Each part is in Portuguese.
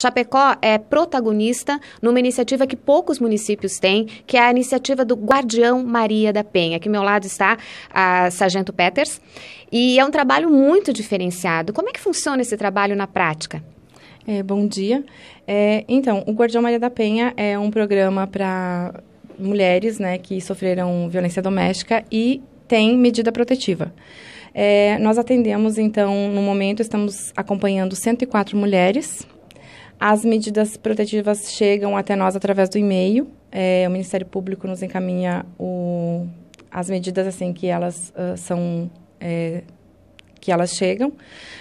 Chapecó é protagonista numa iniciativa que poucos municípios têm, que é a iniciativa do Guardião Maria da Penha. Aqui ao meu lado está a Sargento Peters. E é um trabalho muito diferenciado. Como é que funciona esse trabalho na prática? É, bom dia. É, então, o Guardião Maria da Penha é um programa para mulheres né, que sofreram violência doméstica e tem medida protetiva. É, nós atendemos, então, no momento, estamos acompanhando 104 mulheres as medidas protetivas chegam até nós através do e-mail. É, o Ministério Público nos encaminha o, as medidas assim que elas uh, são é, que elas chegam.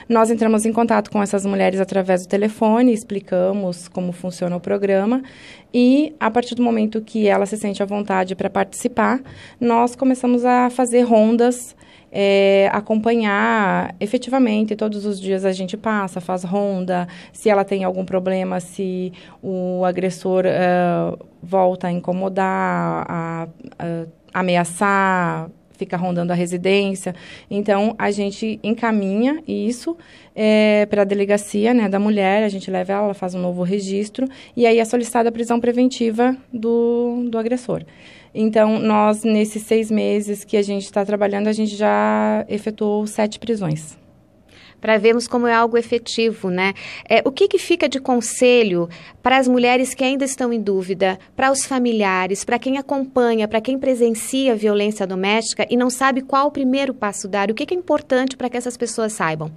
Nós entramos em contato com essas mulheres através do telefone, explicamos como funciona o programa e a partir do momento que ela se sente à vontade para participar, nós começamos a fazer rondas é, acompanhar efetivamente. Todos os dias a gente passa, faz ronda, se ela tem algum problema, se o agressor uh, volta a incomodar, a, a ameaçar, fica rondando a residência. Então, a gente encaminha isso é, eh, para a delegacia né, da mulher, a gente leva ela, faz um novo registro, e aí é solicitada a prisão preventiva do, do agressor. Então, nós, nesses seis meses que a gente está trabalhando, a gente já efetuou sete prisões para vermos como é algo efetivo, né? É, o que, que fica de conselho para as mulheres que ainda estão em dúvida, para os familiares, para quem acompanha, para quem presencia a violência doméstica e não sabe qual o primeiro passo dar? O que, que é importante para que essas pessoas saibam?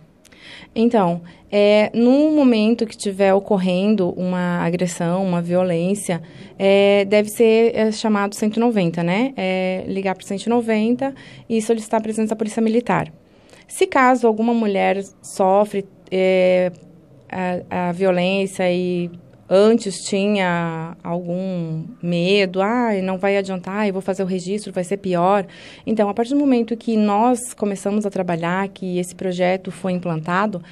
Então, é, no momento que estiver ocorrendo uma agressão, uma violência, é, deve ser é, chamado 190, né? É, ligar para o 190 e solicitar a presença da Polícia Militar. Se caso alguma mulher sofre é, a, a violência e antes tinha algum medo, ah, não vai adiantar, eu vou fazer o registro, vai ser pior. Então, a partir do momento que nós começamos a trabalhar, que esse projeto foi implantado,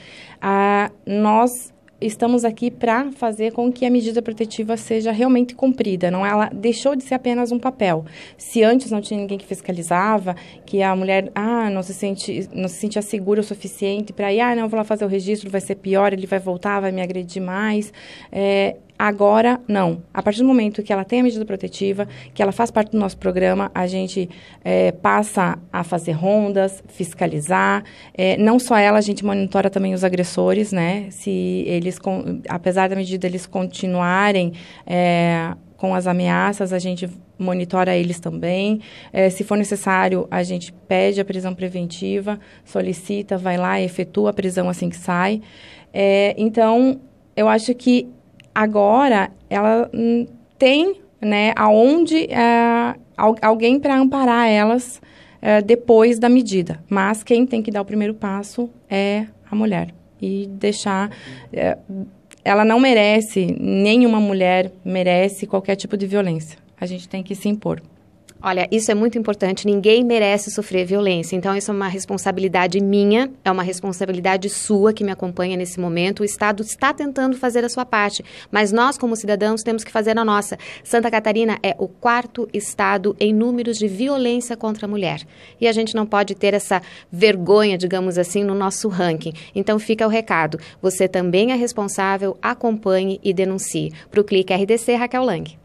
ah, nós estamos aqui para fazer com que a medida protetiva seja realmente cumprida. Não, é? ela deixou de ser apenas um papel. Se antes não tinha ninguém que fiscalizava, que a mulher ah não se sente não se sentia segura o suficiente para ir ah não vou lá fazer o registro, vai ser pior, ele vai voltar, vai me agredir mais. É, Agora, não. A partir do momento que ela tem a medida protetiva, que ela faz parte do nosso programa, a gente é, passa a fazer rondas, fiscalizar. É, não só ela, a gente monitora também os agressores, né? Se eles, com, apesar da medida, eles continuarem é, com as ameaças, a gente monitora eles também. É, se for necessário, a gente pede a prisão preventiva, solicita, vai lá, efetua a prisão assim que sai. É, então, eu acho que agora ela hum, tem né, aonde é, alguém para amparar elas é, depois da medida. Mas quem tem que dar o primeiro passo é a mulher. E deixar. É, ela não merece, nenhuma mulher merece qualquer tipo de violência. A gente tem que se impor. Olha, isso é muito importante. Ninguém merece sofrer violência. Então, isso é uma responsabilidade minha, é uma responsabilidade sua que me acompanha nesse momento. O Estado está tentando fazer a sua parte, mas nós, como cidadãos, temos que fazer a nossa. Santa Catarina é o quarto estado em números de violência contra a mulher. E a gente não pode ter essa vergonha, digamos assim, no nosso ranking. Então, fica o recado. Você também é responsável, acompanhe e denuncie. Para o Clique RDC, Raquel Lang.